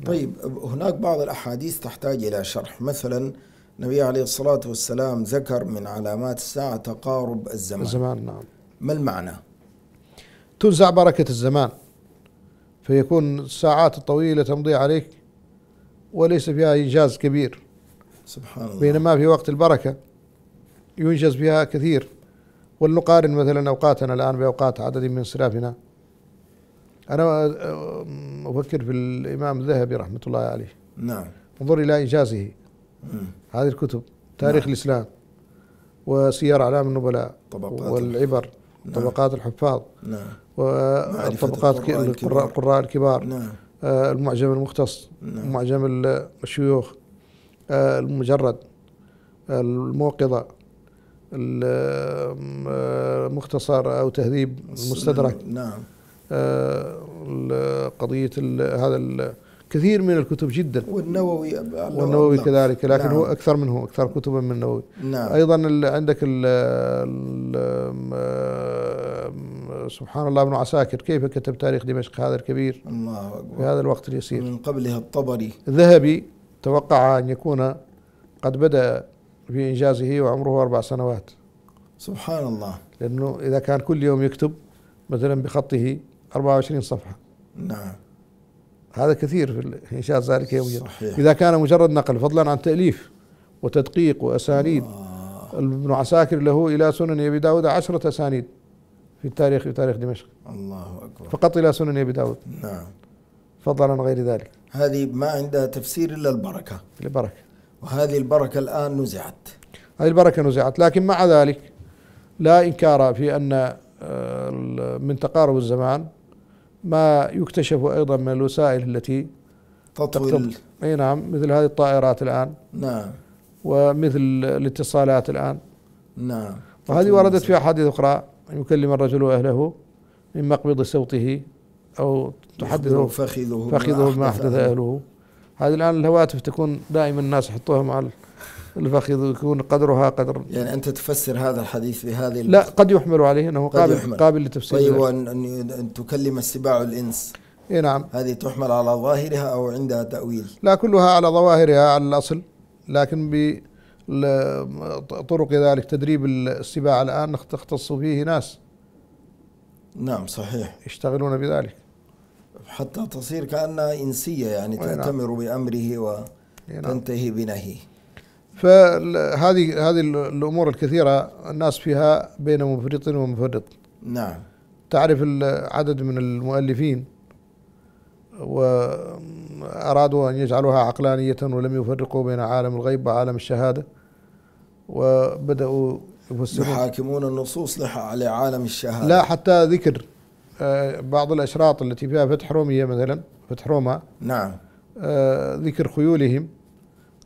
نعم. طيب هناك بعض الأحاديث تحتاج إلى شرح مثلا النبي عليه الصلاة والسلام ذكر من علامات الساعة تقارب الزمان الزمان نعم ما المعنى؟ تنزع بركة الزمان فيكون الساعات الطويلة تمضي عليك وليس فيها إنجاز كبير سبحان الله بينما في وقت البركة ينجز فيها كثير ولنقارن مثلا أوقاتنا الآن بأوقات عدد من سلافنا أنا آه، آه، أفكر في الإمام الذهبي رحمة الله عليه نعم انظر إلى إنجازه هذه الكتب تاريخ نعم. الإسلام وسير أعلام النبلاء طبقات والعبر نعم. طبقات الحفاظ نعم وطبقات القراء الكبار نعم آه المعجم المختص نعم معجم الشيوخ آه المجرد آه الموقظة المختصر آه، أو تهذيب المستدرك نعم آه، قضيه هذا كثير من الكتب جدا والنووي والنووي كذلك لكن نعم. هو اكثر منه اكثر كتبا من النووي نعم. ايضا عندك الـ الـ سبحان الله ابن عساكر كيف كتب تاريخ دمشق هذا الكبير الله اكبر في هذا الوقت اليسير من قبلها الطبري الذهبي توقع ان يكون قد بدا في انجازه وعمره اربع سنوات سبحان الله لانه اذا كان كل يوم يكتب مثلا بخطه 24 صفحة نعم هذا كثير في إنشاء ذلك يوميا صحيح. إذا كان مجرد نقل فضلا عن تأليف وتدقيق وأسانيد آه. ابن عساكر له إلى سنن أبي داود عشرة أسانيد في التاريخ في تاريخ دمشق الله أكبر فقط إلى سنن أبي داود نعم فضلا عن غير ذلك هذه ما عندها تفسير إلا البركة البركة وهذه البركة الآن نزعت هذه البركة نزعت لكن مع ذلك لا إنكار في أن آه، من تقارب الزمان ما يكتشف أيضا من الوسائل التي تطول أي نعم مثل هذه الطائرات الآن نعم ومثل الاتصالات الآن نعم وهذه وردت في أحاديث أخرى يكلم الرجل أهله من مقبض صوته أو تحدثه فخذه فخذه ما أحدث أهله هذه الآن الهواتف تكون دائما الناس يحطوها مع الفخذ يكون قدرها قدر يعني أنت تفسر هذا الحديث بهذه لا قد يحمل عليه أنه قابل يحمل. قابل للتفسير طيب أن تكلم السباع الإنس اي نعم هذه تحمل على ظاهرها أو عندها تأويل لا كلها على ظواهرها على الأصل لكن ب طرق ذلك تدريب السباع الآن تختص فيه ناس نعم صحيح يشتغلون بذلك حتى تصير كأنها إنسية يعني نعم. تأتمر بأمره نعم. وتنتهي بنهيه فهذه هذه الامور الكثيره الناس فيها بين مفرط ومفرط نعم تعرف عدد من المؤلفين وارادوا ان يجعلوها عقلانيه ولم يفرقوا بين عالم الغيب وعالم الشهاده وبداوا يفسرون يحاكمون النصوص على عالم الشهاده لا حتى ذكر آه، بعض الاشراط التي فيها فتح روميه مثلا فتح روما نعم آه، ذكر خيولهم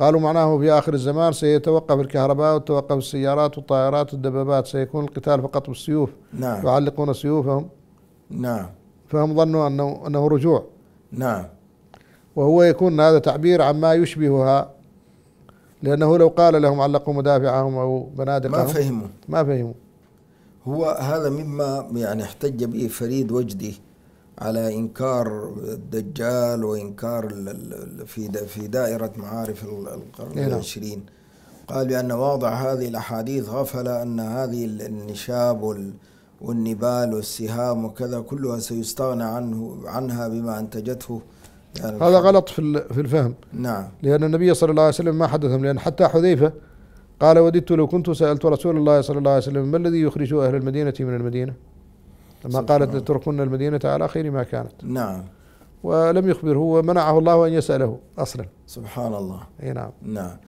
قالوا معناه في آخر الزمان سيتوقف الكهرباء وتوقف السيارات والطائرات والدبابات سيكون القتال فقط بالسيوف نعم يعلقون سيوفهم نعم فهم ظنوا أنه, أنه رجوع نعم وهو يكون هذا تعبير عما يشبهها لأنه لو قال لهم علقوا مدافعهم أو بنادقهم ما فهموا ما فهموا هو هذا مما يعني احتج به فريد وجدي على انكار الدجال وانكار في في دائره معارف القرن إيه نعم. العشرين قال بان واضع هذه الاحاديث غفل ان هذه النشاب والنبال والسهام وكذا كلها سيستغنى عنه عنها بما انتجته يعني هذا غلط في في الفهم نعم لان النبي صلى الله عليه وسلم ما حدثهم لان حتى حذيفه قال وددت لو كنت سالت رسول الله صلى الله عليه وسلم ما الذي يخرج اهل المدينه من المدينه لما قالت لتركن المدينة على خير ما كانت نعم ولم يخبره ومنعه الله أن يسأله أصلا سبحان الله أي نعم نعم